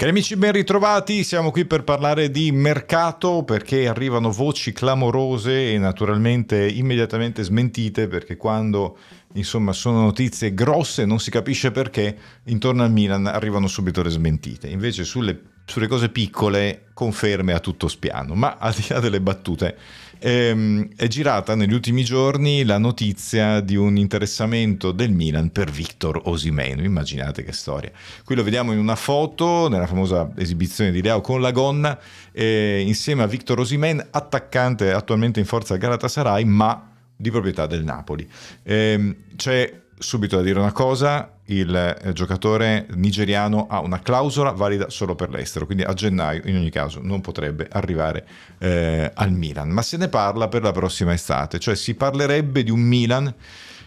Cari amici, ben ritrovati. Siamo qui per parlare di mercato perché arrivano voci clamorose e naturalmente immediatamente smentite perché quando insomma sono notizie grosse non si capisce perché intorno al Milan arrivano subito le smentite. Invece sulle, sulle cose piccole conferme a tutto spiano. Ma al di là delle battute ehm, è girata negli ultimi giorni la notizia di un interessamento del Milan per Victor Osimen. Immaginate che storia. Qui lo vediamo in una foto, nella famosa esibizione di Leo con la gonna, eh, insieme a Victor Osimen, attaccante attualmente in forza al Galatasaray, ma di proprietà del Napoli. Ehm, c'è subito da dire una cosa, il eh, giocatore nigeriano ha una clausola valida solo per l'estero, quindi a gennaio in ogni caso non potrebbe arrivare eh, al Milan, ma se ne parla per la prossima estate, cioè si parlerebbe di un Milan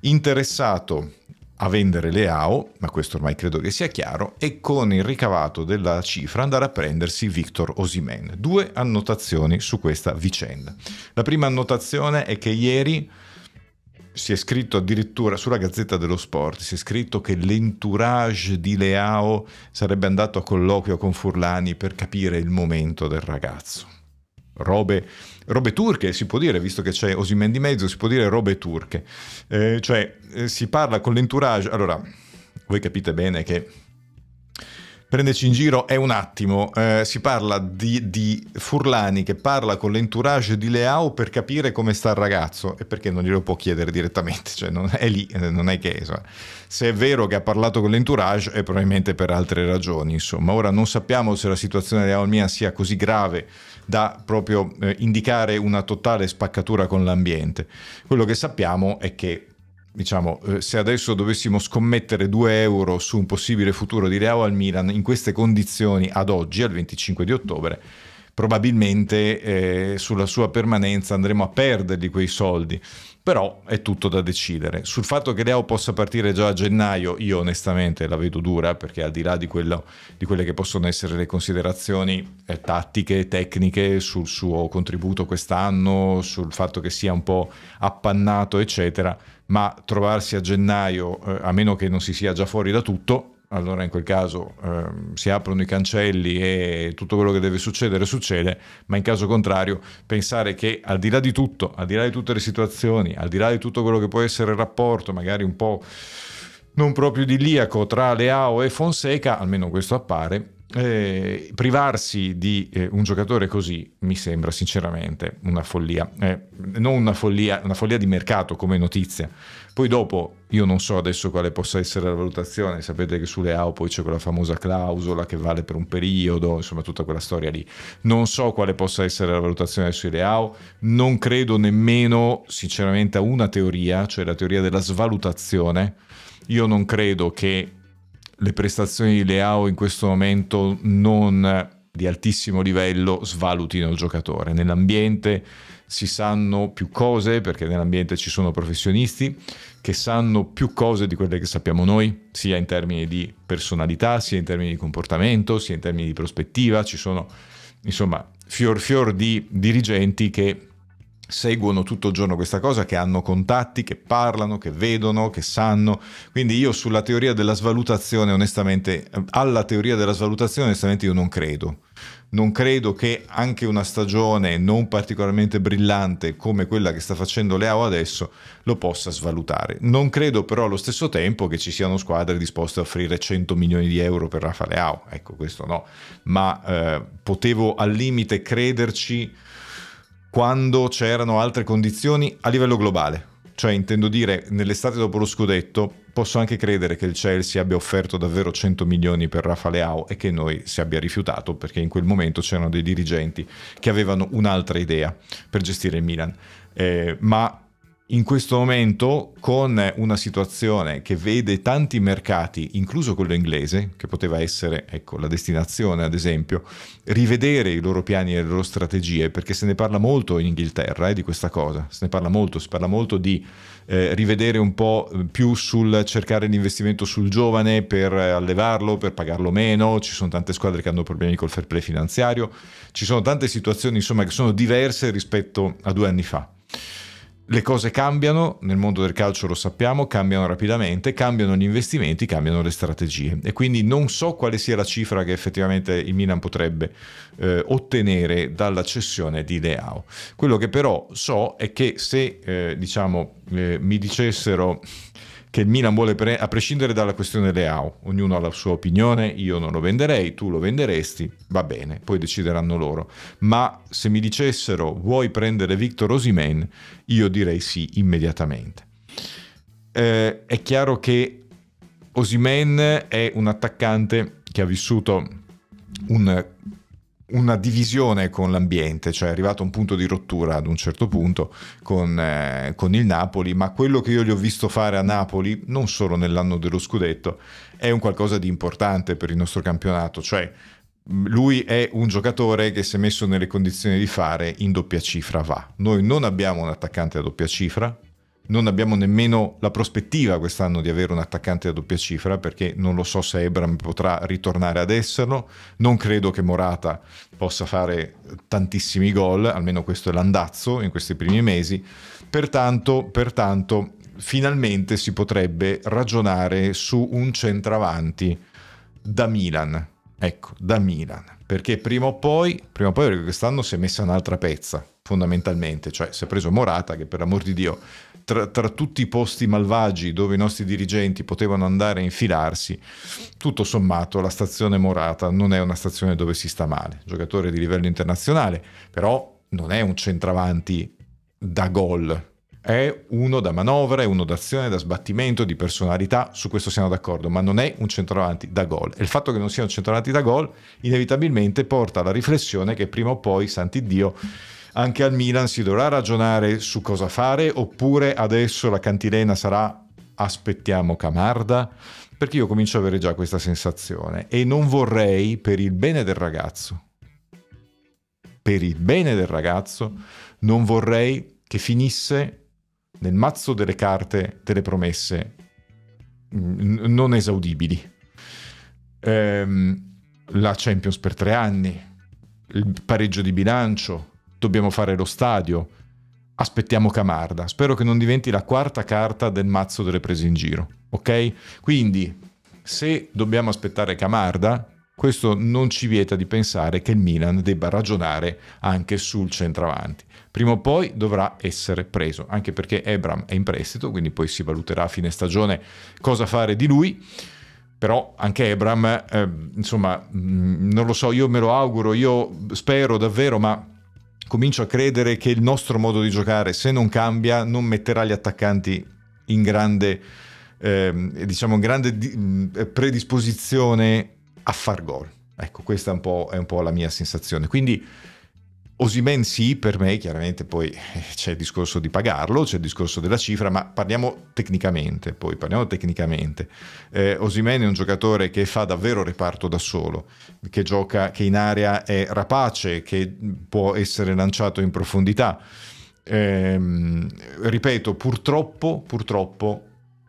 interessato a vendere le AO, ma questo ormai credo che sia chiaro, e con il ricavato della cifra andare a prendersi Victor Osimen. Due annotazioni su questa vicenda. La prima annotazione è che ieri si è scritto addirittura sulla Gazzetta dello Sport, si è scritto che l'entourage di Leao sarebbe andato a colloquio con Furlani per capire il momento del ragazzo. Robe, robe turche, si può dire, visto che c'è Osimen di mezzo, si può dire robe turche. Eh, cioè, eh, si parla con l'entourage... Allora, voi capite bene che prenderci in giro è un attimo. Eh, si parla di, di, Furlani che parla con l'entourage di Leao per capire come sta il ragazzo e perché non glielo può chiedere direttamente, cioè non è lì, eh, non è che... Eh, insomma. Se è vero che ha parlato con l'entourage è probabilmente per altre ragioni, insomma. Ora non sappiamo se la situazione di Leao Milan sia così grave da proprio eh, indicare una totale spaccatura con l'ambiente. Quello che sappiamo è che diciamo, eh, se adesso dovessimo scommettere 2 euro su un possibile futuro di Real al Milan in queste condizioni ad oggi, al 25 di ottobre, probabilmente eh, sulla sua permanenza andremo a perderli quei soldi. Però è tutto da decidere. Sul fatto che Leao possa partire già a gennaio, io onestamente la vedo dura, perché al di là di, quello, di quelle che possono essere le considerazioni eh, tattiche, tecniche, sul suo contributo quest'anno, sul fatto che sia un po' appannato, eccetera, ma trovarsi a gennaio, eh, a meno che non si sia già fuori da tutto, allora in quel caso eh, si aprono i cancelli e tutto quello che deve succedere succede, ma in caso contrario pensare che al di là di tutto, al di là di tutte le situazioni, al di là di tutto quello che può essere il rapporto, magari un po' non proprio idilliaco tra Leao e Fonseca, almeno questo appare, eh, privarsi di eh, un giocatore così mi sembra sinceramente una follia, eh, non una follia, una follia di mercato come notizia. Poi dopo io non so adesso quale possa essere la valutazione, sapete che sulle AO poi c'è quella famosa clausola che vale per un periodo, insomma tutta quella storia lì. Non so quale possa essere la valutazione sulle AO, non credo nemmeno sinceramente a una teoria, cioè la teoria della svalutazione. Io non credo che le prestazioni di Leao in questo momento non di altissimo livello svalutino il giocatore. Nell'ambiente si sanno più cose, perché nell'ambiente ci sono professionisti che sanno più cose di quelle che sappiamo noi, sia in termini di personalità, sia in termini di comportamento, sia in termini di prospettiva. Ci sono, insomma, fior fior di dirigenti che seguono tutto il giorno questa cosa, che hanno contatti, che parlano, che vedono, che sanno. Quindi io sulla teoria della svalutazione, onestamente, eh, alla teoria della svalutazione, onestamente io non credo. Non credo che anche una stagione non particolarmente brillante come quella che sta facendo Leao adesso lo possa svalutare. Non credo però allo stesso tempo che ci siano squadre disposte a offrire 100 milioni di euro per Rafa Leao, ecco questo no, ma eh, potevo al limite crederci quando c'erano altre condizioni a livello globale. Cioè, intendo dire, nell'estate dopo lo scudetto, posso anche credere che il Chelsea abbia offerto davvero 100 milioni per Rafa Leao e che noi si abbia rifiutato perché in quel momento c'erano dei dirigenti che avevano un'altra idea per gestire il Milan. Eh, ma in questo momento con una situazione che vede tanti mercati, incluso quello inglese, che poteva essere ecco, la destinazione ad esempio, rivedere i loro piani e le loro strategie, perché se ne parla molto in Inghilterra eh, di questa cosa, se ne parla molto, si parla molto di eh, rivedere un po' più sul cercare l'investimento sul giovane per eh, allevarlo, per pagarlo meno, ci sono tante squadre che hanno problemi col fair play finanziario, ci sono tante situazioni insomma che sono diverse rispetto a due anni fa le cose cambiano, nel mondo del calcio lo sappiamo, cambiano rapidamente, cambiano gli investimenti, cambiano le strategie e quindi non so quale sia la cifra che effettivamente il Milan potrebbe eh, ottenere dalla cessione di Leao. Quello che però so è che se eh, diciamo, eh, mi dicessero che il Milan vuole, pre- a prescindere dalla questione Leao, ognuno ha la sua opinione, io non lo venderei, tu lo venderesti, va bene, poi decideranno loro. Ma se mi dicessero vuoi prendere Victor Osimen, io direi sì immediatamente. Eh, è chiaro che Osimen è un attaccante che ha vissuto un una divisione con l'ambiente, cioè è arrivato a un punto di rottura ad un certo punto con, eh, con il Napoli, ma quello che io gli ho visto fare a Napoli, non solo nell'anno dello scudetto, è un qualcosa di importante per il nostro campionato, cioè mm, lui è un giocatore che se messo nelle condizioni di fare in doppia cifra va. Noi non abbiamo un attaccante a doppia cifra, non abbiamo nemmeno la prospettiva quest'anno di avere un attaccante a doppia cifra perché non lo so se Ebram potrà ritornare ad esserlo, non credo che Morata possa fare tantissimi gol, almeno questo è l'andazzo in questi primi mesi, pertanto, pertanto finalmente si potrebbe ragionare su un centravanti da Milan, ecco, da Milan, perché prima o poi, prima o poi quest'anno si è messa un'altra pezza fondamentalmente, cioè si è preso Morata che per l'amor di Dio tra, tra, tutti i posti malvagi dove i nostri dirigenti potevano andare a infilarsi, tutto sommato la stazione Morata non è una stazione dove si sta male. Giocatore di livello internazionale, però non è un centravanti da gol, è uno da manovra, è uno d'azione, da sbattimento, di personalità, su questo siamo d'accordo, ma non è un centravanti da gol. E il fatto che non sia un centravanti da gol inevitabilmente porta alla riflessione che prima o poi, santi Dio, anche al Milan si dovrà ragionare su cosa fare oppure adesso la cantilena sarà aspettiamo Camarda? Perché io comincio ad avere già questa sensazione e non vorrei, per il bene del ragazzo, per il bene del ragazzo, non vorrei che finisse nel mazzo delle carte delle promesse non esaudibili. Ehm, la Champions per tre anni, il pareggio di bilancio, dobbiamo fare lo stadio, aspettiamo Camarda. Spero che non diventi la quarta carta del mazzo delle prese in giro, ok? Quindi, se dobbiamo aspettare Camarda, questo non ci vieta di pensare che il Milan debba ragionare anche sul centravanti. Prima o poi dovrà essere preso, anche perché Ebram è in prestito, quindi poi si valuterà a fine stagione cosa fare di lui però anche Ebram, eh, insomma, mh, mm, non lo so, io me lo auguro, io spero davvero, ma comincio a credere che il nostro modo di giocare, se non cambia, non metterà gli attaccanti in grande, eh, diciamo, in grande di- predisposizione a far gol. Ecco, questa è un, è un po' la mia sensazione. Quindi Osimen sì, per me chiaramente poi eh, c'è il discorso di pagarlo, c'è il discorso della cifra, ma parliamo tecnicamente, poi parliamo tecnicamente. Eh, Osimen è un giocatore che fa davvero reparto da solo, che gioca, che in area è rapace, che può essere lanciato in profondità. Eh, ripeto, purtroppo, purtroppo,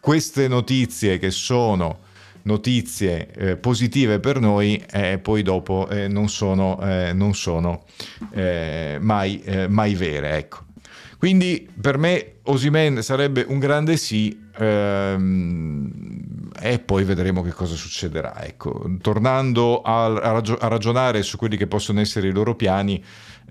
queste notizie che sono notizie eh, positive per noi eh, poi dopo eh, non sono, eh, non sono eh, mai, eh, mai, vere. Ecco. Quindi per me Osimen sarebbe un grande sì ehm, e poi vedremo che cosa succederà. Ecco. Tornando a, a, a, ragionare su quelli che possono essere i loro piani,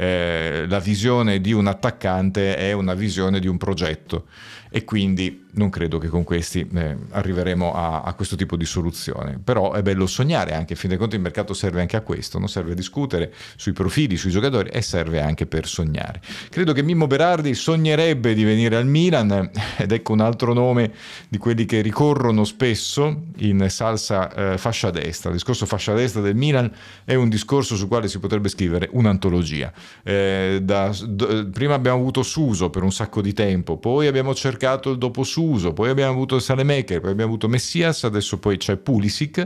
la visione di un attaccante è una visione di un progetto e quindi non credo che con questi eh, arriveremo a, a, questo tipo di soluzione. Però è bello sognare anche, a fin dei conti il mercato serve anche a questo, non serve a discutere sui profili, sui giocatori e serve anche per sognare. Credo che Mimmo Berardi sognerebbe di venire al Milan eh, ed ecco un altro nome di quelli che ricorrono spesso in salsa eh, fascia destra. Il discorso fascia destra del Milan è un discorso sul quale si potrebbe scrivere un'antologia. Eh, da, d- prima abbiamo avuto Suso per un sacco di tempo, poi abbiamo cercato cercato il dopo Suso, poi abbiamo avuto Salemaker, poi abbiamo avuto Messias, adesso poi c'è Pulisic,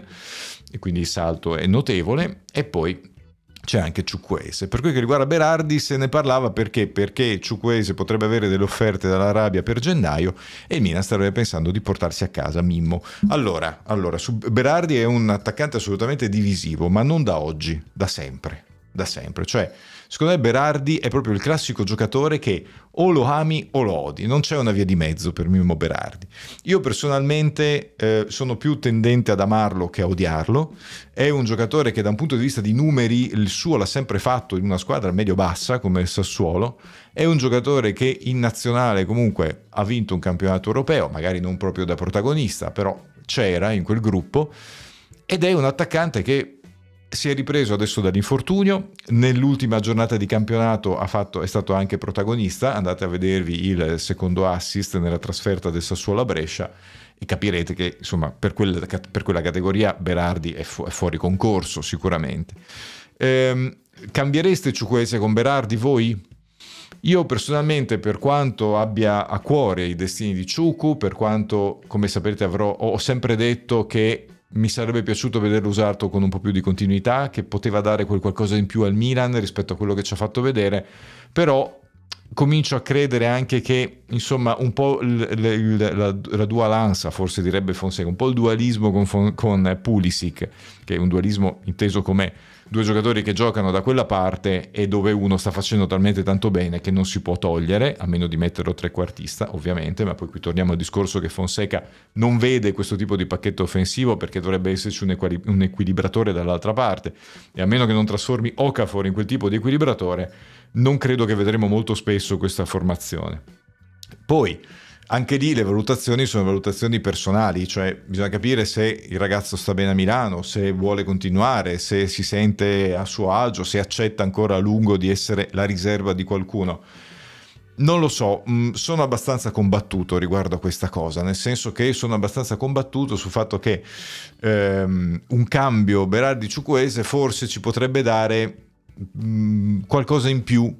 e quindi il salto è notevole, e poi c'è anche Ciuquese. Per quel che riguarda Berardi se ne parlava perché? Perché Ciuquese potrebbe avere delle offerte dall'Arabia per gennaio e il Milan starebbe pensando di portarsi a casa Mimmo. Allora, allora su Berardi è un attaccante assolutamente divisivo, ma non da oggi, da sempre da sempre. Cioè, secondo me Berardi è proprio il classico giocatore che o lo ami o lo odi, non c'è una via di mezzo per Mimmo Berardi. Io personalmente eh, sono più tendente ad amarlo che a odiarlo, è un giocatore che da un punto di vista di numeri il suo l'ha sempre fatto in una squadra medio-bassa come il Sassuolo, è un giocatore che in nazionale comunque ha vinto un campionato europeo, magari non proprio da protagonista, però c'era in quel gruppo, ed è un attaccante che si è ripreso adesso dall'infortunio, nell'ultima giornata di campionato fatto, è stato anche protagonista, andate a vedervi il secondo assist nella trasferta del Sassuolo a Brescia e capirete che insomma, per, quella, per, quella, categoria Berardi è, fu- è fuori concorso sicuramente. Ehm, cambiereste Ciuquese con Berardi voi? Io personalmente, per quanto abbia a cuore i destini di Ciucu, per quanto, come sapete, avrò, ho sempre detto che mi sarebbe piaciuto vederlo usato con un po' più di continuità, che poteva dare quel qualcosa in più al Milan rispetto a quello che ci ha fatto vedere, però comincio a credere anche che, insomma, un po' l- l- la, la dualanza, forse direbbe Fonseca, un po' il dualismo con, con Pulisic, che è un dualismo inteso come due giocatori che giocano da quella parte e dove uno sta facendo talmente tanto bene che non si può togliere, a meno di metterlo trequartista, ovviamente, ma poi qui torniamo al discorso che Fonseca non vede questo tipo di pacchetto offensivo perché dovrebbe esserci un, equil- un equilibratore dall'altra parte e a meno che non trasformi Okafor in quel tipo di equilibratore, non credo che vedremo molto spesso su questa formazione. Poi, anche lì le valutazioni sono valutazioni personali, cioè bisogna capire se il ragazzo sta bene a Milano, se vuole continuare, se si sente a suo agio, se accetta ancora a lungo di essere la riserva di qualcuno. Non lo so, mm, sono abbastanza combattuto riguardo a questa cosa, nel senso che sono abbastanza combattuto sul fatto che ehm, un cambio Berardi-Ciuquese forse ci potrebbe dare mh, mm, qualcosa in più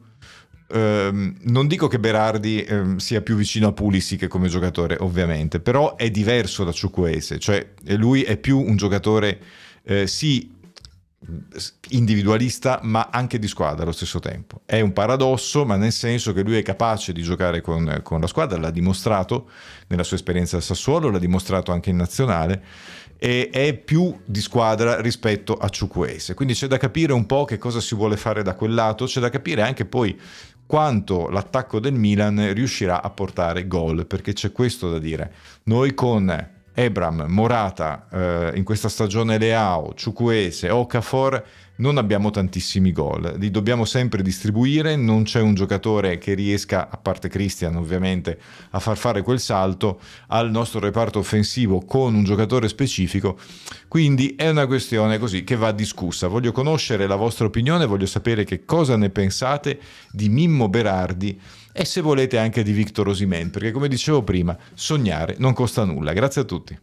ehm, non dico che Berardi ehm, sia più vicino a Pulisic come giocatore, ovviamente, però è diverso da Ciucuese, cioè lui è più un giocatore, eh, sì, individualista ma anche di squadra allo stesso tempo. È un paradosso, ma nel senso che lui è capace di giocare con, con la squadra, l'ha dimostrato nella sua esperienza al Sassuolo, l'ha dimostrato anche in nazionale e è più di squadra rispetto a Ciucuese. Quindi c'è da capire un po' che cosa si vuole fare da quel lato, c'è da capire anche poi quanto l'attacco del Milan riuscirà a portare gol, perché c'è questo da dire. Noi con Ebram, Morata, eh, in questa stagione Leao, Ciucuese, Okafor non abbiamo tantissimi gol, li dobbiamo sempre distribuire, non c'è un giocatore che riesca, a parte Cristian ovviamente, a far fare quel salto al nostro reparto offensivo con un giocatore specifico, quindi è una questione così che va discussa. Voglio conoscere la vostra opinione, voglio sapere che cosa ne pensate di Mimmo Berardi e se volete anche di Victor Osimen, perché come dicevo prima, sognare non costa nulla. Grazie a tutti.